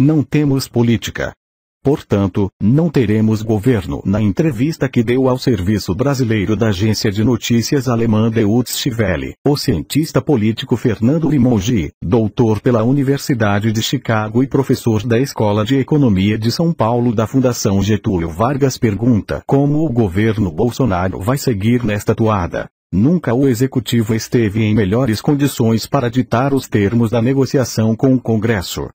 Não temos política. Portanto, não teremos governo. Na entrevista que deu ao serviço brasileiro da agência de notícias alemã Deutsche Welle, o cientista político Fernando Limongi, doutor pela Universidade de Chicago e professor da Escola de Economia de São Paulo da Fundação Getúlio Vargas pergunta como o governo Bolsonaro vai seguir nesta toada. Nunca o executivo esteve em melhores condições para ditar os termos da negociação com o Congresso.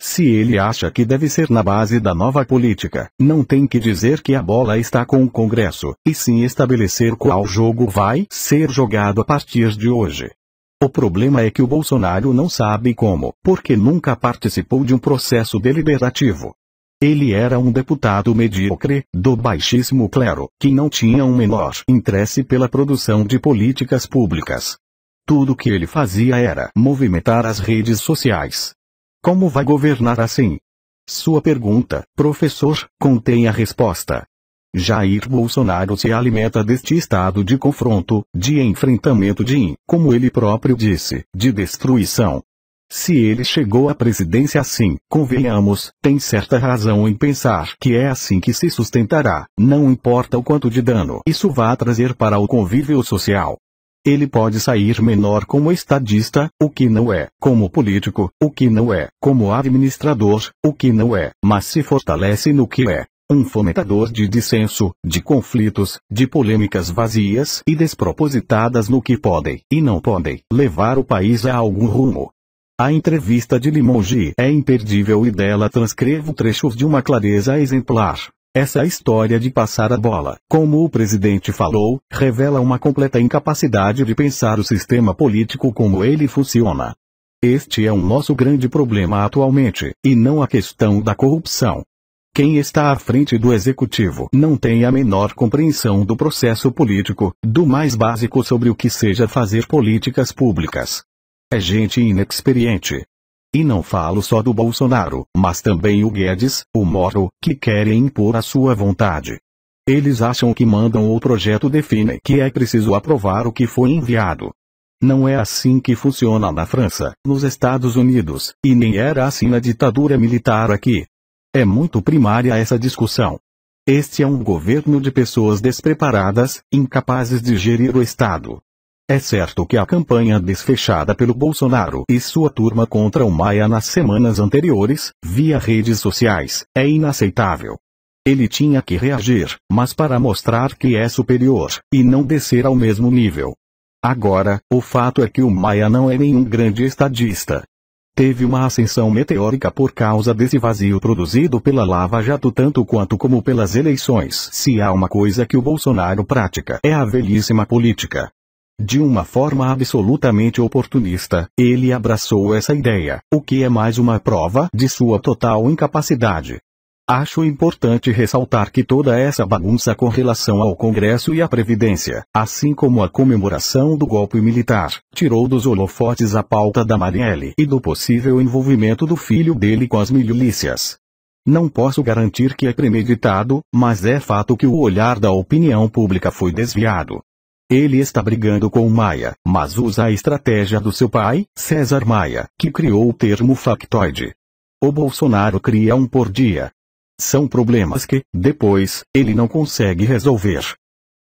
Se ele acha que deve ser na base da nova política, não tem que dizer que a bola está com o Congresso, e sim estabelecer qual jogo vai ser jogado a partir de hoje. O problema é que o Bolsonaro não sabe como, porque nunca participou de um processo deliberativo. Ele era um deputado medíocre, do baixíssimo clero, que não tinha o um menor interesse pela produção de políticas públicas. Tudo que ele fazia era movimentar as redes sociais, como vai governar assim? Sua pergunta, professor, contém a resposta. Jair Bolsonaro se alimenta deste estado de confronto, de enfrentamento de, como ele próprio disse, de destruição. Se ele chegou à presidência assim, convenhamos, tem certa razão em pensar que é assim que se sustentará, não importa o quanto de dano isso vá trazer para o convívio social. Ele pode sair menor como estadista, o que não é, como político, o que não é, como administrador, o que não é, mas se fortalece no que é. Um fomentador de dissenso, de conflitos, de polêmicas vazias e despropositadas no que podem e não podem levar o país a algum rumo. A entrevista de Limongi é imperdível e dela transcrevo trechos de uma clareza exemplar. Essa é história de passar a bola, como o presidente falou, revela uma completa incapacidade de pensar o sistema político como ele funciona. Este é o nosso grande problema atualmente, e não a questão da corrupção. Quem está à frente do executivo não tem a menor compreensão do processo político, do mais básico sobre o que seja fazer políticas públicas. É gente inexperiente, e não falo só do Bolsonaro, mas também o Guedes, o Moro, que querem impor a sua vontade. Eles acham que mandam o projeto define que é preciso aprovar o que foi enviado. Não é assim que funciona na França, nos Estados Unidos, e nem era assim na ditadura militar aqui. É muito primária essa discussão. Este é um governo de pessoas despreparadas, incapazes de gerir o Estado, é certo que a campanha desfechada pelo Bolsonaro e sua turma contra o Maia nas semanas anteriores, via redes sociais, é inaceitável. Ele tinha que reagir, mas para mostrar que é superior, e não descer ao mesmo nível. Agora, o fato é que o Maia não é nenhum grande estadista. Teve uma ascensão meteórica por causa desse vazio produzido pela Lava Jato tanto quanto como pelas eleições. Se há uma coisa que o Bolsonaro pratica é a velhíssima política. De uma forma absolutamente oportunista, ele abraçou essa ideia, o que é mais uma prova de sua total incapacidade. Acho importante ressaltar que toda essa bagunça com relação ao Congresso e à Previdência, assim como a comemoração do golpe militar, tirou dos holofotes a pauta da Marielle e do possível envolvimento do filho dele com as milícias. Não posso garantir que é premeditado, mas é fato que o olhar da opinião pública foi desviado, ele está brigando com Maia, mas usa a estratégia do seu pai, César Maia, que criou o termo factoide. O Bolsonaro cria um por dia. São problemas que, depois, ele não consegue resolver.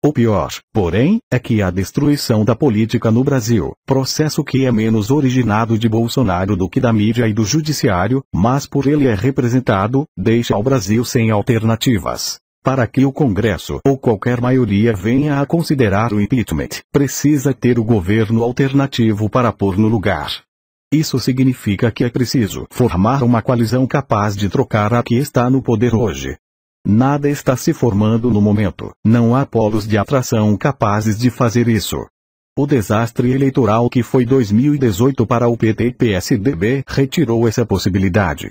O pior, porém, é que a destruição da política no Brasil, processo que é menos originado de Bolsonaro do que da mídia e do judiciário, mas por ele é representado, deixa o Brasil sem alternativas. Para que o Congresso ou qualquer maioria venha a considerar o impeachment, precisa ter o governo alternativo para pôr no lugar. Isso significa que é preciso formar uma coalizão capaz de trocar a que está no poder hoje. Nada está se formando no momento, não há polos de atração capazes de fazer isso. O desastre eleitoral que foi 2018 para o PT e PSDB retirou essa possibilidade.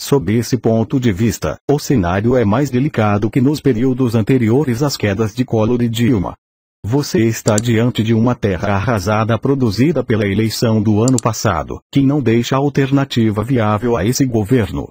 Sob esse ponto de vista, o cenário é mais delicado que nos períodos anteriores às quedas de Collor e Dilma. Você está diante de uma terra arrasada produzida pela eleição do ano passado, que não deixa alternativa viável a esse governo.